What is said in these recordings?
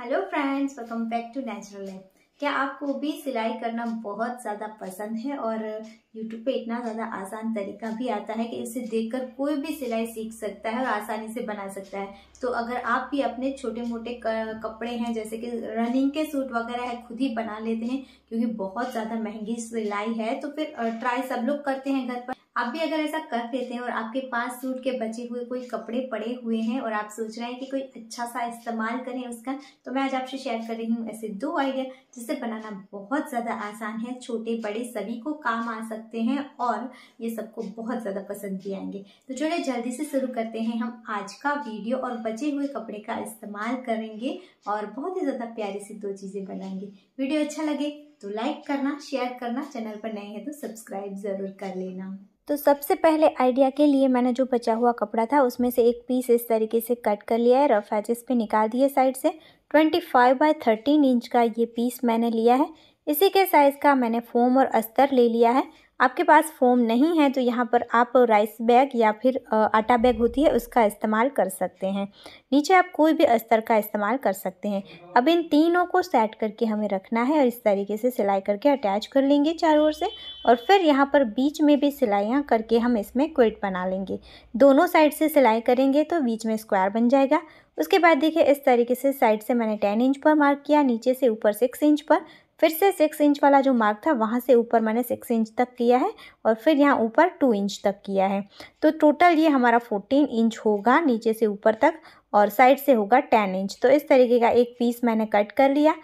hello friends welcome back to natural life क्या आपको भी सिलाई करना बहुत ज़्यादा पसंद है और यूट्यूब पे इतना ज़्यादा आसान तरीका भी आता है कि इसे देखकर कोई भी सिलाई सीख सकता है और आसानी से बना सकता है तो अगर आप भी अपने छोटे मोटे कपड़े हैं जैसे कि रनिंग के सूट वगैरह है खुद ही बना लेते हैं क्योंकि बहुत ज़्यादा महंगी सिलाई है तो फिर ट्राई सब लोग करते हैं घर पर आप भी अगर ऐसा कर देते हैं और आपके पास सूट के बचे हुए कोई कपड़े पड़े हुए हैं और आप सोच रहे हैं कि कोई अच्छा सा इस्तेमाल करें उसका तो मैं आज आपसे शेयर कर रही हूँ ऐसे दो आइडिया जिसे बनाना बहुत ज़्यादा आसान है छोटे बड़े सभी को काम आ सकते हैं और ये सबको बहुत ज़्यादा पसंद भी आएंगे तो चलिए जल्दी से शुरू करते हैं हम आज का वीडियो और बचे हुए कपड़े का इस्तेमाल करेंगे और बहुत ही ज़्यादा प्यारी सी दो चीज़ें बनाएंगे वीडियो अच्छा लगे तो लाइक करना शेयर करना चैनल पर नए हैं तो सब्सक्राइब ज़रूर कर लेना तो सबसे पहले आइडिया के लिए मैंने जो बचा हुआ कपड़ा था उसमें से एक पीस इस तरीके से कट कर लिया है रफ एजेस पे निकाल दिए साइड से 25 बाई थर्टीन इंच का ये पीस मैंने लिया है इसी के साइज़ का मैंने फोम और अस्तर ले लिया है आपके पास फोम नहीं है तो यहाँ पर आप राइस बैग या फिर आटा बैग होती है उसका इस्तेमाल कर सकते हैं नीचे आप कोई भी अस्तर का इस्तेमाल कर सकते हैं अब इन तीनों को सेट करके हमें रखना है और इस तरीके से सिलाई करके अटैच कर लेंगे चारों ओर से और फिर यहाँ पर बीच में भी सिलाइयाँ करके हम इसमें क्विट बना लेंगे दोनों साइड से सिलाई करेंगे तो बीच में स्क्वायर बन जाएगा उसके बाद देखिए इस तरीके से साइड से मैंने टेन इंच पर मार्क किया नीचे से ऊपर सिक्स इंच पर फिर से सिक्स इंच वाला जो मार्क था वहाँ से ऊपर मैंने सिक्स इंच तक किया है और फिर यहाँ ऊपर टू इंच तक किया है तो टोटल ये हमारा फोर्टीन इंच होगा नीचे से ऊपर तक और साइड से होगा टेन इंच तो इस तरीके का एक पीस मैंने कट कर लिया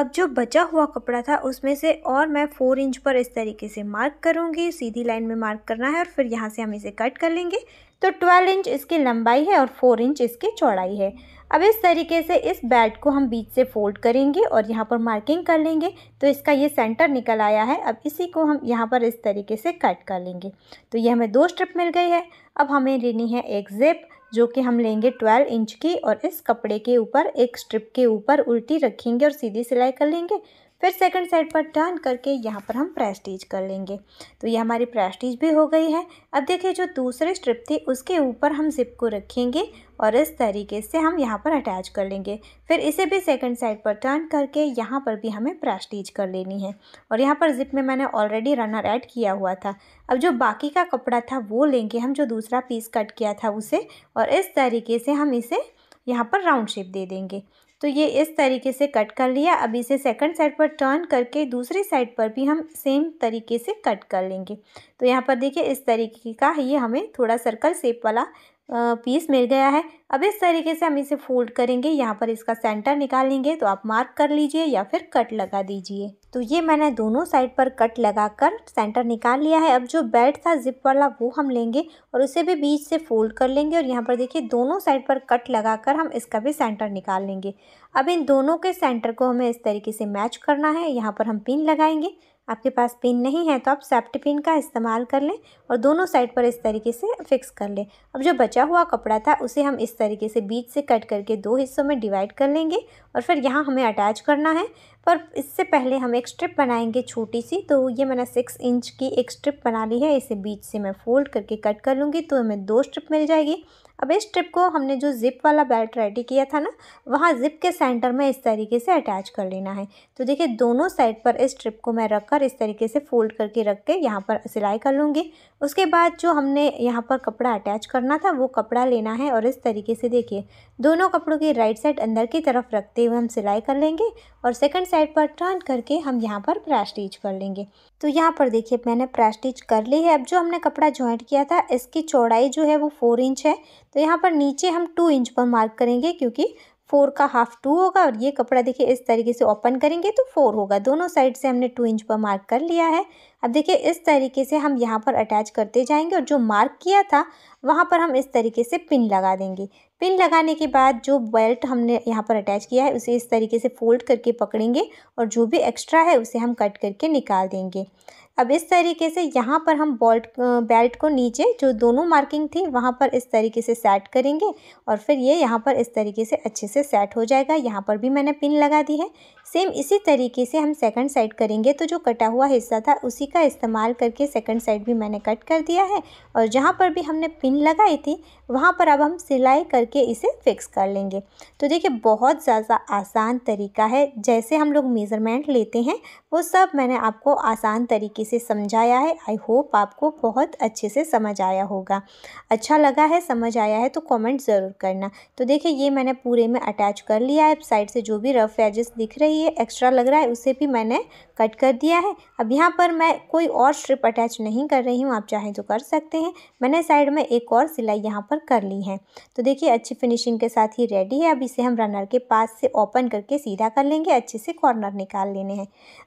अब जो बचा हुआ कपड़ा था उसमें से और मैं फोर इंच पर इस तरीके से मार्क करूँगी सीधी लाइन में मार्क करना है और फिर यहाँ से हम इसे कट कर लेंगे तो ट्वेल्व इंच इसकी लंबाई है और फोर इंच इसकी चौड़ाई है अब इस तरीके से इस बेल्ट को हम बीच से फोल्ड करेंगे और यहाँ पर मार्किंग कर लेंगे तो इसका ये सेंटर निकल आया है अब इसी को हम यहाँ पर इस तरीके से कट कर लेंगे तो ये हमें दो स्ट्रिप मिल गई है अब हमें लेनी है एक जिप जो कि हम लेंगे ट्वेल्व इंच की और इस कपड़े के ऊपर एक स्ट्रिप के ऊपर उल्टी रखेंगे और सीधी सिलाई कर लेंगे फिर सेकंड साइड पर टर्न करके यहाँ पर हम प्रेस स्टिच कर लेंगे तो ये हमारी प्रेस स्टिच भी हो गई है अब देखिए जो दूसरी स्ट्रिप थी उसके ऊपर हम जिप को रखेंगे और इस तरीके से हम यहाँ पर अटैच कर लेंगे फिर इसे भी सेकंड साइड पर टर्न करके यहाँ पर भी हमें प्रास्टीज कर लेनी है और यहाँ पर जिप में मैंने ऑलरेडी रनर ऐड किया हुआ था अब जो बाकी का कपड़ा था वो लेंगे हम जो दूसरा पीस कट किया था उसे और इस तरीके से हम इसे यहाँ पर राउंड शेप दे देंगे तो ये इस तरीके से कट कर लिया अब इसे सेकंड साइड पर टर्न करके दूसरी साइड पर भी हम सेम तरीके से कट कर लेंगे तो यहाँ पर देखिए इस तरीके का ये हमें थोड़ा सर्कल शेप वाला पीस मिल गया है अब इस तरीके से हम इसे फोल्ड करेंगे यहाँ पर इसका सेंटर निकालेंगे तो आप मार्क कर लीजिए या फिर कट लगा दीजिए तो ये मैंने दोनों साइड पर कट लगाकर सेंटर निकाल लिया है अब जो बेल्ट था जिप वाला वो हम लेंगे और उसे भी बीच से फोल्ड कर लेंगे और यहाँ पर देखिए दोनों साइड पर कट लगाकर हम इसका भी सेंटर निकाल लेंगे अब इन दोनों के सेंटर को हमें इस तरीके से मैच करना है यहाँ पर हम पिन लगाएंगे आपके पास पिन नहीं है तो आप सेफ्टी पिन का इस्तेमाल कर लें और दोनों साइड पर इस तरीके से फिक्स कर लें अब जो बचा हुआ कपड़ा था उसे हम इस तरीके से बीच से कट करके दो हिस्सों में डिवाइड कर लेंगे और फिर यहाँ हमें अटैच करना है पर इससे पहले हम एक स्ट्रिप बनाएंगे छोटी सी तो ये मैंने सिक्स इंच की एक स्ट्रिप बना ली है इसे बीच से मैं फोल्ड करके कट कर लूँगी तो हमें दो स्ट्रिप मिल जाएगी अब इस स्ट्रिप को हमने जो जिप वाला बेल्ट रेडी किया था ना वहाँ जिप के सेंटर में इस तरीके से अटैच कर लेना है तो देखिए दोनों साइड पर इस स्ट्रिप को मैं रखकर इस तरीके से फोल्ड करके रख के यहाँ पर सिलाई कर लूँगी उसके बाद जो हमने यहाँ पर कपड़ा अटैच करना था वो कपड़ा लेना है और इस तरीके से देखिए दोनों कपड़ों की राइट साइड अंदर की तरफ रखते हुए हम सिलाई कर लेंगे और सेकेंड साइड पर टर्न करके हम यहाँ पर ब्रा स्टीच कर लेंगे तो यहाँ पर देखिए मैंने प्रास्टिच कर ली है अब जो हमने कपड़ा ज्वाइंट किया था इसकी चौड़ाई जो है वो फोर इंच है तो यहाँ पर नीचे हम टू इंच पर मार्क करेंगे क्योंकि फोर का हाफ टू होगा और ये कपड़ा देखिए इस तरीके से ओपन करेंगे तो फोर होगा दोनों साइड से हमने टू इंच पर मार्क कर लिया है अब देखिए इस तरीके से हम यहाँ पर अटैच करते जाएंगे और जो मार्क किया था वहाँ पर हम इस तरीके से पिन लगा देंगे पिन लगाने के बाद जो बेल्ट हमने यहाँ पर अटैच किया है उसे इस तरीके से फोल्ड करके पकड़ेंगे और जो भी एक्स्ट्रा है उसे हम कट करके निकाल देंगे अब इस तरीके से यहाँ पर हम बॉल्ट बेल्ट को नीचे जो दोनों मार्किंग थी वहाँ पर इस तरीके से सेट करेंगे और फिर ये यहाँ पर इस तरीके से अच्छे से सेट हो जाएगा यहाँ पर भी मैंने पिन लगा दी है सेम इसी तरीके से हम सेकंड साइड करेंगे तो जो कटा हुआ हिस्सा था उसी का इस्तेमाल करके सेकंड साइड भी मैंने कट कर दिया है और जहाँ पर भी हमने पिन लगाई थी वहाँ पर अब हम सिलाई करके इसे फिक्स कर लेंगे तो देखिए बहुत ज़्यादा आसान तरीका है जैसे हम लोग मेज़रमेंट लेते हैं वो सब मैंने आपको आसान तरीके से समझाया है आई होप आपको बहुत अच्छे से समझ आया होगा अच्छा लगा है समझ आया है तो कमेंट ज़रूर करना तो देखिए ये मैंने पूरे में अटैच कर लिया है साइड से जो भी रफ एजेस दिख रही है एक्स्ट्रा लग रहा है उसे भी मैंने कट कर दिया है अब यहाँ पर मैं कोई और स्ट्रिप अटैच नहीं कर रही हूँ आप चाहें तो कर सकते हैं मैंने साइड में एक और सिलाई यहाँ पर कर ली है तो देखिए अच्छी फिनिशिंग के साथ ही रेडी है अब इसे हम रनर के पास से ओपन करके सीधा कर लेंगे अच्छे से कॉर्नर निकाल लेने हैं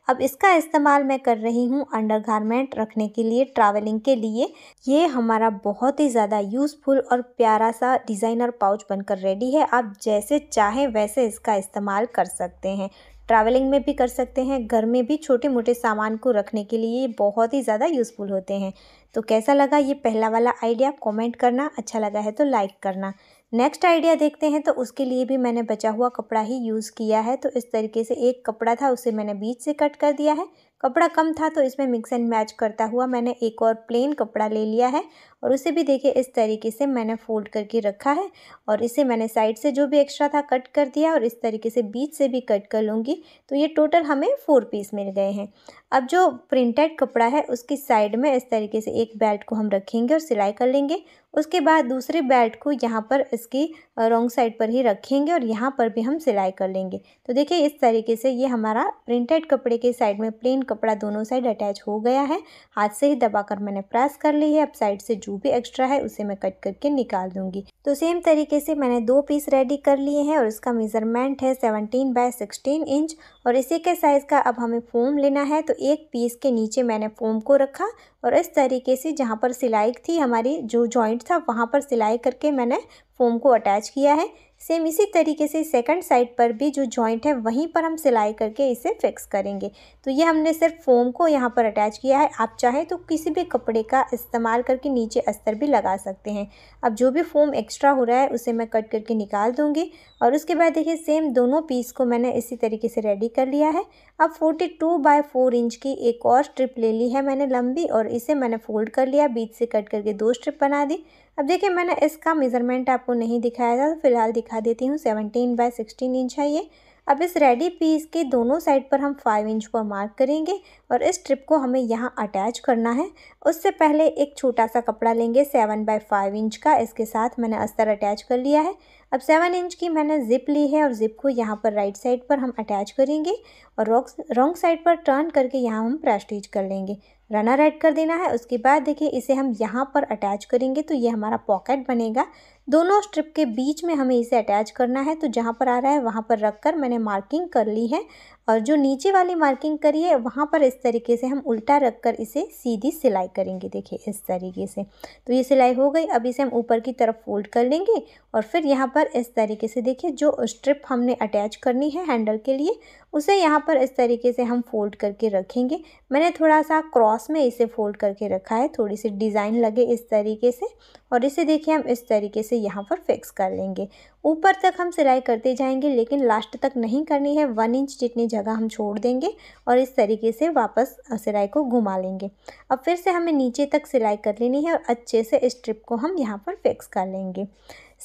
अब इसका इस्तेमाल मैं कर रही हूँ गारमेंट रखने के लिए ट्रैवलिंग के लिए ये हमारा बहुत ही ज़्यादा यूज़फुल और प्यारा सा डिज़ाइनर पाउच बनकर रेडी है आप जैसे चाहें वैसे इसका इस्तेमाल कर सकते हैं ट्रैवलिंग में भी कर सकते हैं घर में भी छोटे मोटे सामान को रखने के लिए बहुत ही ज़्यादा यूज़फुल होते हैं तो कैसा लगा ये पहला वाला आइडिया कमेंट करना अच्छा लगा है तो लाइक करना नेक्स्ट आइडिया देखते हैं तो उसके लिए भी मैंने बचा हुआ कपड़ा ही यूज़ किया है तो इस तरीके से एक कपड़ा था उसे मैंने बीच से कट कर दिया है कपड़ा कम था तो इसमें मिक्स एंड मैच करता हुआ मैंने एक और प्लेन कपड़ा ले लिया है और उसे भी देखिए इस तरीके से मैंने फोल्ड करके रखा है और इसे मैंने साइड से जो भी एक्स्ट्रा था कट कर दिया और इस तरीके से बीच से भी कट कर लूँगी तो ये टोटल हमें फोर पीस मिल गए हैं अब जो प्रिंटेड कपड़ा है उसकी साइड में इस तरीके से एक बेल्ट को हम रखेंगे और सिलाई कर लेंगे उसके बाद दूसरे बेल्ट को यहाँ पर इसकी रॉन्ग साइड पर ही रखेंगे और यहाँ पर भी हम सिलाई कर लेंगे तो देखिए इस तरीके से ये हमारा प्रिंटेड कपड़े के साइड में प्लेन कपड़ा दोनों साइड अटैच हो गया है हाथ से ही दबाकर मैंने प्रेस कर ली है अब साइड से जो भी एक्स्ट्रा है उसे मैं कट करके निकाल दूंगी तो सेम तरीके से मैंने दो पीस रेडी कर लिए हैं और इसका मेज़रमेंट है सेवनटीन बाय सिक्सटीन इंच और इसी के साइज़ का अब हमें फोम लेना है तो एक पीस के नीचे मैंने फोम को रखा और इस तरीके से जहाँ पर सिलाई थी हमारी जो जॉइंट था वहाँ पर सिलाई करके मैंने फोम को अटैच किया है सेम इसी तरीके से सेकंड साइड पर भी जो जॉइंट है वहीं पर हम सिलाई करके इसे फिक्स करेंगे तो ये हमने सिर्फ फोम को यहाँ पर अटैच किया है आप चाहें तो किसी भी कपड़े का इस्तेमाल करके नीचे अस्तर भी लगा सकते हैं अब जो भी फोम एक्स्ट्रा हो रहा है उसे मैं कट करके निकाल दूँगी और उसके बाद देखिए सेम दोनों पीस को मैंने इसी तरीके से रेडी कर लिया है अब 42 बाय 4 इंच की एक और स्ट्रिप ले ली है मैंने लंबी और इसे मैंने फोल्ड कर लिया बीच से कट करके दो स्ट्रिप बना दी अब देखिए मैंने इसका मेज़रमेंट आपको नहीं दिखाया था तो फिलहाल दिखा देती हूँ 17 बाय 16 इंच है ये अब इस रेडी पीस के दोनों साइड पर हम फाइव इंच पर मार्क करेंगे और इस स्ट्रिप को हमें यहाँ अटैच करना है उससे पहले एक छोटा सा कपड़ा लेंगे सेवन बाय फाइव इंच का इसके साथ मैंने अस्तर अटैच कर लिया है अब सेवन इंच की मैंने ज़िप ली है और ज़िप को यहाँ पर राइट साइड पर हम अटैच करेंगे और रॉन्ग साइड पर टर्न करके यहाँ हम प्रास्टिच कर लेंगे रनर ऐड कर देना है उसके बाद देखिए इसे हम यहाँ पर अटैच करेंगे तो ये हमारा पॉकेट बनेगा दोनों स्ट्रिप के बीच में हमें इसे अटैच करना है तो जहाँ पर आ रहा है वहाँ पर रख कर मैंने मार्किंग कर ली है और जो नीचे वाली मार्किंग करी है वहाँ पर इस तरीके से हम उल्टा रख कर इसे सीधी सिलाई करेंगे देखिए इस तरीके से तो ये सिलाई हो गई अब इसे हम ऊपर की तरफ फोल्ड कर लेंगे और फिर यहाँ पर इस तरीके से देखिए जो स्ट्रिप हमने अटैच करनी है हैंडल के लिए उसे यहाँ पर इस तरीके से हम फोल्ड करके रखेंगे मैंने थोड़ा सा क्रॉस में इसे फोल्ड करके रखा है थोड़ी सी डिज़ाइन लगे इस तरीके से और इसे देखिए हम इस तरीके से यहाँ पर फिक्स कर लेंगे ऊपर तक हम सिलाई करते जाएंगे लेकिन लास्ट तक नहीं करनी है वन इंच जितनी जगह हम छोड़ देंगे और इस तरीके से वापस सिलाई को घुमा लेंगे अब फिर से हमें नीचे तक सिलाई कर लेनी है और अच्छे से स्ट्रिप को हम यहाँ पर फिक्स कर लेंगे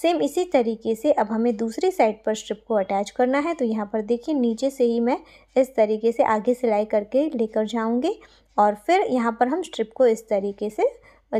सेम इसी तरीके से अब हमें दूसरी साइड पर स्ट्रिप को अटैच करना है तो यहाँ पर देखिए नीचे से ही मैं इस तरीके से आगे सिलाई करके लेकर जाऊँगी और फिर यहाँ पर हम स्ट्रिप को इस तरीके से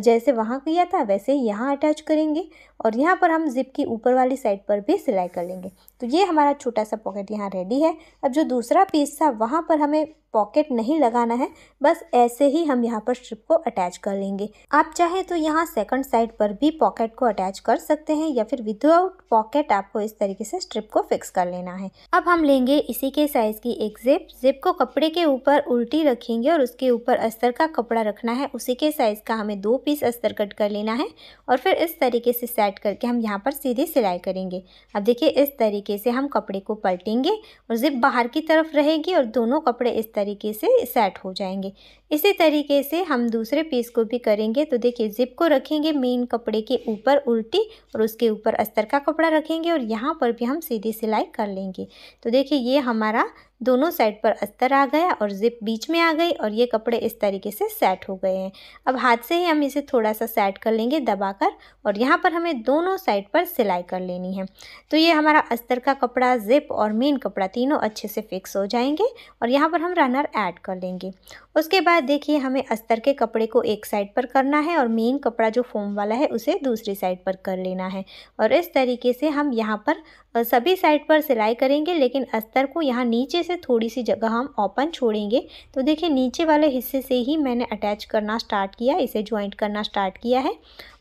जैसे वहाँ किया था वैसे ही यहाँ अटैच करेंगे और यहाँ पर हम जिप की ऊपर वाली साइड पर भी सिलाई कर लेंगे तो ये हमारा छोटा सा पॉकेट यहाँ रेडी है अब जो दूसरा पीस था वहाँ पर हमें पॉकेट नहीं लगाना है बस ऐसे ही हम यहाँ पर स्ट्रिप को अटैच कर लेंगे आप चाहे तो यहाँ सेकंड साइड पर भी पॉकेट को अटैच कर सकते हैं या फिर विदाउट पॉकेट आपको इस तरीके से स्ट्रिप को फिक्स कर लेना है अब हम लेंगे इसी के साइज की एक जिप जिप को कपड़े के ऊपर उल्टी रखेंगे और उसके ऊपर अस्तर का कपड़ा रखना है उसी के साइज का हमें दो पीस अस्तर कट कर लेना है और फिर इस तरीके से सेट करके हम यहाँ पर सीधी सिलाई करेंगे अब देखिये इस तरीके से हम कपड़े को पलटेंगे और जिप बाहर की तरफ रहेगी और दोनों कपड़े इस तरीके से सेट हो जाएंगे इसी तरीके से हम दूसरे पीस को भी करेंगे तो देखिए जिप को रखेंगे मेन कपड़े के ऊपर उल्टी और उसके ऊपर अस्तर का कपड़ा रखेंगे और यहाँ पर भी हम सीधी सिलाई कर लेंगे तो देखिए ये हमारा दोनों साइड पर अस्तर आ गया और ज़िप बीच में आ गई और ये कपड़े इस तरीके से सेट हो गए हैं अब हाथ से ही हम इसे थोड़ा सा सेट कर लेंगे दबाकर और यहाँ पर हमें दोनों साइड पर सिलाई कर लेनी है तो ये हमारा अस्तर का कपड़ा ज़िप और मेन कपड़ा तीनों अच्छे से फिक्स हो जाएंगे और यहाँ पर हम रनर ऐड कर लेंगे उसके बाद देखिए हमें अस्तर के कपड़े को एक साइड पर करना है और मेन कपड़ा जो फोम वाला है उसे दूसरी साइड पर कर लेना है और इस तरीके से हम यहाँ पर सभी साइड पर सिलाई करेंगे लेकिन अस्तर को यहाँ नीचे से थोड़ी सी जगह हम ओपन छोड़ेंगे तो देखिए नीचे वाले हिस्से से ही मैंने अटैच करना स्टार्ट किया इसे ज्वाइंट करना स्टार्ट किया है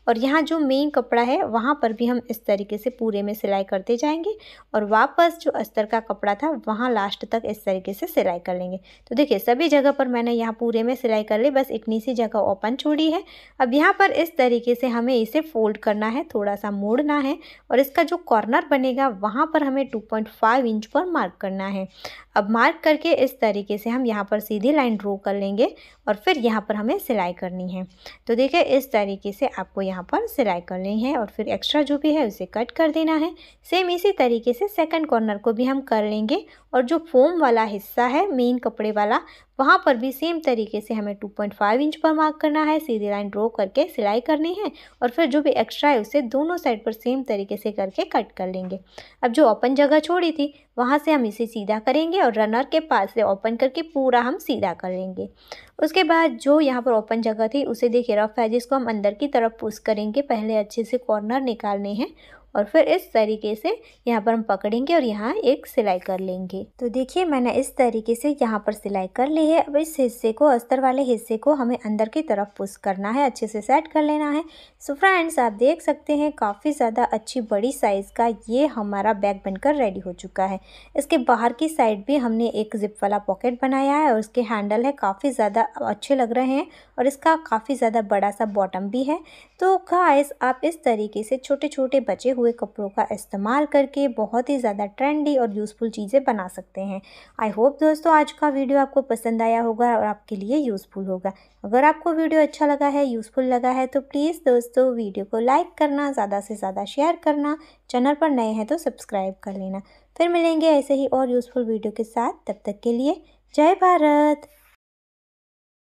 और यहाँ जो मेन कपड़ा है वहाँ पर भी हम इस तरीके से पूरे में सिलाई करते जाएंगे और वापस जो अस्तर का कपड़ा था वहाँ लास्ट तक इस तरीके से सिलाई कर लेंगे तो देखिए सभी जगह पर मैंने यहाँ पूरे में सिलाई कर ली बस इतनी सी जगह ओपन छोड़ी है अब यहाँ पर इस तरीके से हमें इसे फोल्ड करना है थोड़ा सा मोड़ना है और इसका जो कॉर्नर बनेगा वहाँ पर हमें टू इंच पर मार्क करना है अब मार्क करके इस तरीके से हम यहाँ पर सीधी लाइन ड्रॉ कर लेंगे और फिर यहाँ पर हमें सिलाई करनी है तो देखिए इस तरीके से आपको यहाँ पर सिलाई करनी है और फिर एक्स्ट्रा जो भी है उसे कट कर देना है सेम इसी तरीके से सेकंड कॉर्नर को भी हम कर लेंगे और जो फोम वाला हिस्सा है मेन कपड़े वाला वहाँ पर भी सेम तरीके से हमें 2.5 इंच पर मार्क करना है सीधी लाइन ड्रॉ करके सिलाई करनी है और फिर जो भी एक्स्ट्रा है उसे दोनों साइड पर सेम तरीके से करके कट कर लेंगे अब जो ओपन जगह छोड़ी थी वहाँ से हम इसे सीधा करेंगे और रनर के पास से ओपन करके पूरा हम सीधा कर लेंगे उसके बाद जो यहाँ पर ओपन जगह थी उसे देखिए रफ है जिसको हम अंदर की तरफ पुश करेंगे पहले अच्छे से कॉर्नर निकालने हैं और फिर इस तरीके से यहाँ पर हम पकड़ेंगे और यहाँ एक सिलाई कर लेंगे तो देखिए मैंने इस तरीके से यहाँ पर सिलाई कर ली है अब इस हिस्से को अस्तर वाले हिस्से को हमें अंदर की तरफ पुश करना है अच्छे से सेट कर लेना है सो फ्रेंड्स आप देख सकते हैं काफ़ी ज़्यादा अच्छी बड़ी साइज़ का ये हमारा बैग बनकर रेडी हो चुका है इसके बाहर की साइड भी हमने एक जिप वाला पॉकेट बनाया है और उसके हैंडल है काफ़ी ज़्यादा अच्छे लग रहे हैं और इसका काफ़ी ज़्यादा बड़ा सा बॉटम भी है तो गाइस आप इस तरीके से छोटे छोटे बचे हुए हुए कपड़ों का इस्तेमाल करके बहुत ही ज़्यादा ट्रेंडी और यूज़फुल चीज़ें बना सकते हैं आई होप दोस्तों आज का वीडियो आपको पसंद आया होगा और आपके लिए यूज़फुल होगा अगर आपको वीडियो अच्छा लगा है यूज़फुल लगा है तो प्लीज़ दोस्तों वीडियो को लाइक करना ज़्यादा से ज़्यादा शेयर करना चैनल पर नए हैं तो सब्सक्राइब कर लेना फिर मिलेंगे ऐसे ही और यूज़फुल वीडियो के साथ तब तक के लिए जय भारत